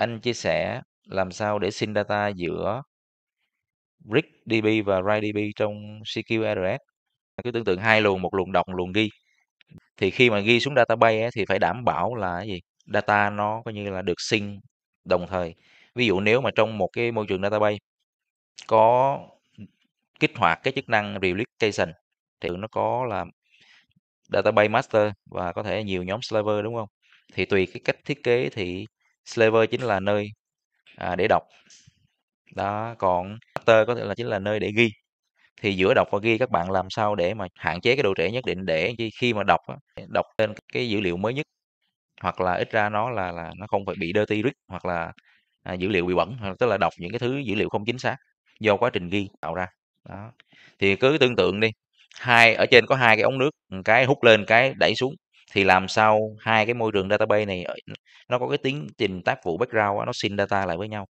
Anh chia sẻ làm sao để sync data giữa BrickDB và WriteDB trong CQRS. Cứ tưởng tượng hai luồng, một luồng đọc, một luồng ghi. Thì khi mà ghi xuống database ấy, thì phải đảm bảo là cái gì? Data nó coi như là được sinh đồng thời. Ví dụ nếu mà trong một cái môi trường database có kích hoạt cái chức năng replication thì nó có là database master và có thể nhiều nhóm server đúng không? Thì tùy cái cách thiết kế thì Slaver chính là nơi à, để đọc đó còn master có thể là chính là nơi để ghi thì giữa đọc và ghi các bạn làm sao để mà hạn chế cái độ trễ nhất định để khi mà đọc đọc lên cái dữ liệu mới nhất hoặc là ít ra nó là là nó không phải bị dirty read hoặc là à, dữ liệu bị bẩn tức là đọc những cái thứ dữ liệu không chính xác do quá trình ghi tạo ra đó thì cứ tương tượng đi hai ở trên có hai cái ống nước cái hút lên cái đẩy xuống thì làm sao hai cái môi trường database này nó có cái tính trình tác vụ background đó, nó xin data lại với nhau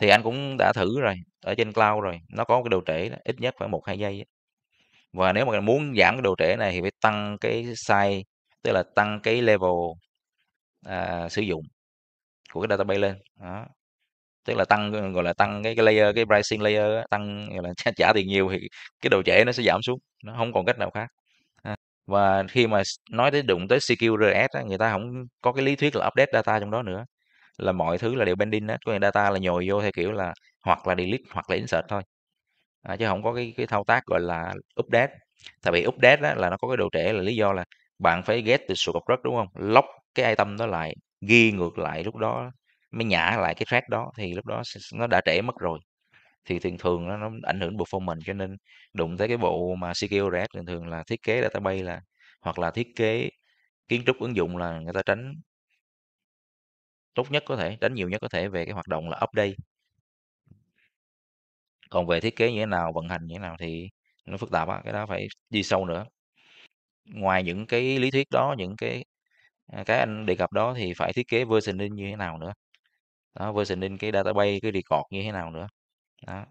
thì anh cũng đã thử rồi ở trên cloud rồi nó có cái đồ trễ đó, ít nhất khoảng một hai giây đó. và nếu mà muốn giảm cái đồ trễ này thì phải tăng cái size tức là tăng cái level à, sử dụng của cái database lên đó tức là tăng gọi là tăng cái, cái layer cái pricing layer tăng gọi là trả tiền nhiều thì cái đồ trễ nó sẽ giảm xuống nó không còn cách nào khác và khi mà nói tới đụng tới CQRS á, người ta không có cái lý thuyết là update data trong đó nữa. Là mọi thứ là đều bending hết, có nghĩa data là nhồi vô theo kiểu là hoặc là delete hoặc là insert thôi. À, chứ không có cái cái thao tác gọi là update. Tại vì update á, là nó có cái độ trễ là lý do là bạn phải get từ source rất đúng không? Lock cái item đó lại, ghi ngược lại lúc đó mới nhả lại cái track đó thì lúc đó nó đã trễ mất rồi thì thường thường nó, nó ảnh hưởng phong mình cho nên đụng tới cái bộ mà CKO React thường thường là thiết kế database là hoặc là thiết kế kiến trúc ứng dụng là người ta tránh tốt nhất có thể tránh nhiều nhất có thể về cái hoạt động là update còn về thiết kế như thế nào vận hành như thế nào thì nó phức tạp á cái đó phải đi sâu nữa ngoài những cái lý thuyết đó những cái à, cái anh đề cập đó thì phải thiết kế versioning như thế nào nữa đó versioning cái database cái record như thế nào nữa đó,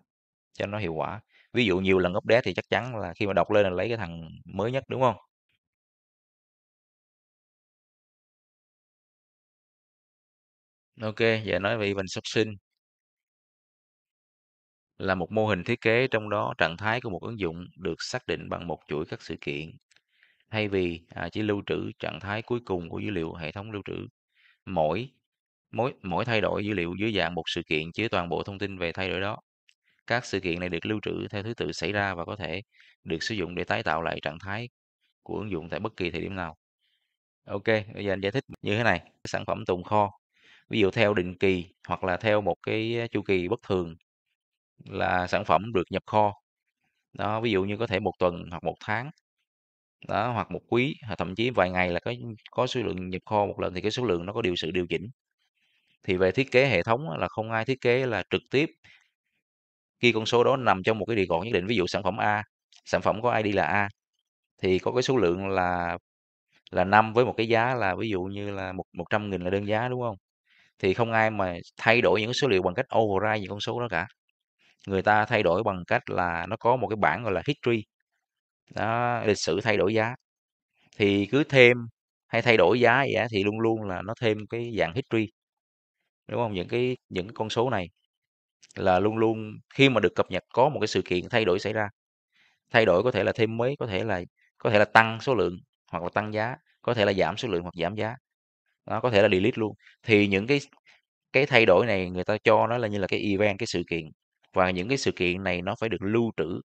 cho nó hiệu quả. Ví dụ nhiều lần update thì chắc chắn là khi mà đọc lên là lấy cái thằng mới nhất, đúng không? OK kê, giờ nói về Event Sourcing. Là một mô hình thiết kế trong đó trạng thái của một ứng dụng được xác định bằng một chuỗi các sự kiện, thay vì, à, chỉ lưu trữ trạng thái cuối cùng của dữ liệu hệ thống lưu trữ. Mỗi mỗi mỗi thay đổi dữ liệu dưới dạng một sự kiện chứa toàn bộ thông tin về thay đổi đó. Các sự kiện này được lưu trữ theo thứ tự xảy ra và có thể được sử dụng để tái tạo lại trạng thái của ứng dụng tại bất kỳ thời điểm nào. Ok, bây giờ anh giải thích như thế này, sản phẩm tồn kho. Ví dụ theo định kỳ hoặc là theo một cái chu kỳ bất thường là sản phẩm được nhập kho. Đó, ví dụ như có thể một tuần hoặc một tháng. Đó, hoặc một quý, hoặc thậm chí vài ngày là có có số lượng nhập kho một lần thì cái số lượng nó có điều sự điều chỉnh. Thì về thiết kế hệ thống là không ai thiết kế là trực tiếp khi con số đó nằm trong một cái địa gọn nhất định ví dụ sản phẩm A sản phẩm có ID là A thì có cái số lượng là là năm với một cái giá là ví dụ như là một một trăm nghìn là đơn giá đúng không thì không ai mà thay đổi những số liệu bằng cách override những con số đó cả người ta thay đổi bằng cách là nó có một cái bảng gọi là history đó, lịch sử thay đổi giá thì cứ thêm hay thay đổi giá vậy thì luôn luôn là nó thêm cái dạng history đúng không những cái những con số này là luôn luôn khi mà được cập nhật có một cái sự kiện thay đổi xảy ra. Thay đổi có thể là thêm mới, có thể là có thể là tăng số lượng hoặc là tăng giá, có thể là giảm số lượng hoặc giảm giá. nó có thể là delete luôn. Thì những cái cái thay đổi này người ta cho nó là như là cái event, cái sự kiện. Và những cái sự kiện này nó phải được lưu trữ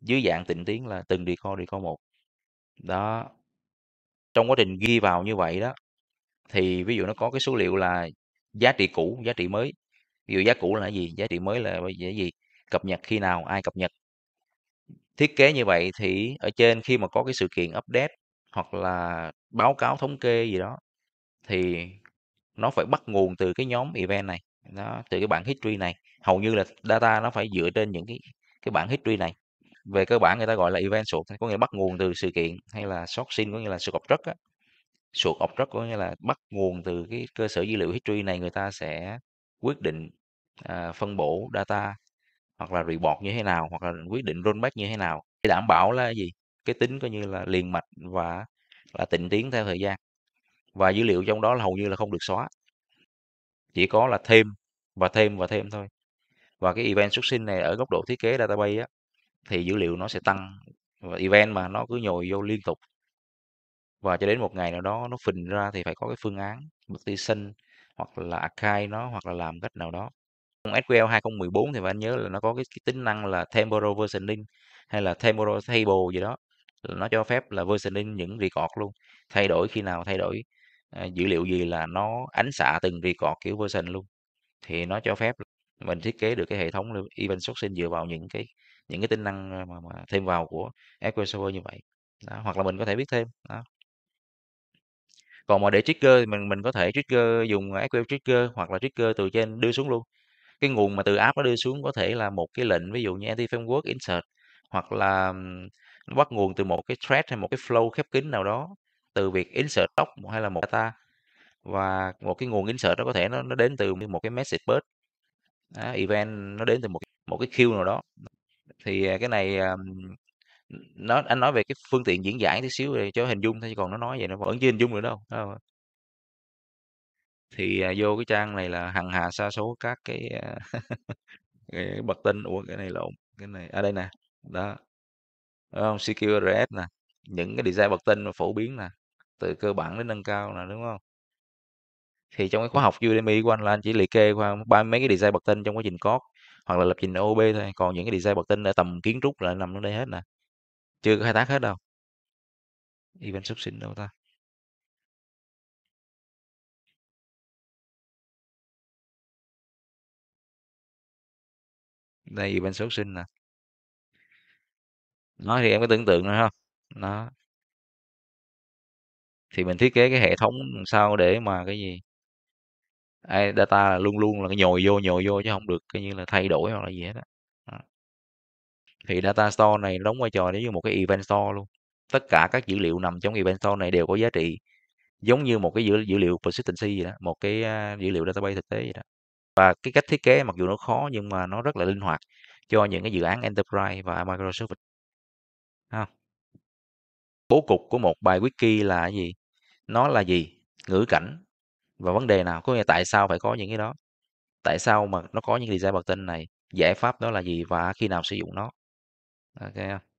dưới dạng tịnh tiến là từng đi kho đi kho một. Đó. Trong quá trình ghi vào như vậy đó thì ví dụ nó có cái số liệu là giá trị cũ, giá trị mới ví dụ giá cũ là gì giá trị mới là cái gì cập nhật khi nào ai cập nhật thiết kế như vậy thì ở trên khi mà có cái sự kiện update hoặc là báo cáo thống kê gì đó thì nó phải bắt nguồn từ cái nhóm event này đó, từ cái bảng history này hầu như là data nó phải dựa trên những cái cái bảng history này về cơ bản người ta gọi là event sort có nghĩa là bắt nguồn từ sự kiện hay là short sin có nghĩa là sự cọc rất á sort of truck có nghĩa là bắt nguồn từ cái cơ sở dữ liệu history này người ta sẽ quyết định, à, phân bổ data hoặc là report như thế nào hoặc là quyết định rollback như thế nào để đảm bảo là gì cái tính coi như là liền mạch và là tịnh tiến theo thời gian và dữ liệu trong đó là hầu như là không được xóa chỉ có là thêm và thêm và thêm thôi và cái event xuất sinh này ở góc độ thiết kế database á, thì dữ liệu nó sẽ tăng và event mà nó cứ nhồi vô liên tục và cho đến một ngày nào đó nó phình ra thì phải có cái phương án partition hoặc là khai nó, hoặc là làm cách nào đó. Trong SQL 2014 thì anh nhớ là nó có cái, cái tính năng là temporal versioning hay là temporal table gì đó nó cho phép là versioning những record luôn thay đổi khi nào thay đổi uh, dữ liệu gì là nó ánh xạ từng record kiểu version luôn thì nó cho phép mình thiết kế được cái hệ thống event sourcing dựa vào những cái những cái tính năng à, mà, mà thêm vào của SQL Server như vậy đó. hoặc là mình có thể biết thêm đó còn mà để trigger thì mình mình có thể trigger dùng SQL trigger hoặc là trigger từ trên đưa xuống luôn cái nguồn mà từ app nó đưa xuống có thể là một cái lệnh ví dụ như anti framework insert hoặc là nó bắt nguồn từ một cái thread hay một cái flow khép kín nào đó từ việc insert tóc hay là một data và một cái nguồn insert đó có thể nó nó đến từ một cái message bus đó, event nó đến từ một một cái queue nào đó thì à, cái này Ừm, nó anh nói về cái phương tiện diễn giải tí xíu để cho hình dung thôi, còn nó nói vậy nó vẫn chưa hình dung được đâu, Thì, à, vô cái trang này là hằng hà sa số các cái, à, a, cái bật tin ủa, cái này lộn, cái này à, đây nè, đó. Phải hông? CQRS nè, những cái design bật tin mà phổ biến nè, từ cơ bản đến nâng cao nè, đúng không Thì trong cái khóa học Udemy của anh là anh chỉ liệt kê qua ba mấy cái design bật tin trong quá trình code, hoặc là lập trình OB thôi, còn những cái design bật tin ở tầm kiến trúc là nằm ở đây hết nè chưa có khai thác hết đâu event xuất sinh đâu ta đây bên xuất sinh nè nói thì em có tưởng tượng nữa không nó thì mình thiết kế cái hệ thống làm sao để mà cái gì data là luôn luôn là cái nhồi vô nhồi vô chứ không được coi như là thay đổi hoặc là gì hết á thì data store này đóng vai trò giống như một cái event store luôn tất cả các dữ liệu nằm trong event store này đều có giá trị giống như một cái dữ, dữ liệu persistency vậy đó một cái dữ liệu database thực tế vậy đó và cái cách thiết kế mặc dù nó khó nhưng mà nó rất là linh hoạt cho những cái dự án enterprise và microservice à. bố cục của một bài wiki là gì nó là gì ngữ cảnh và vấn đề nào có nghĩa tại sao phải có những cái đó tại sao mà nó có những design bật tên này giải pháp đó là gì và khi nào sử dụng nó Okay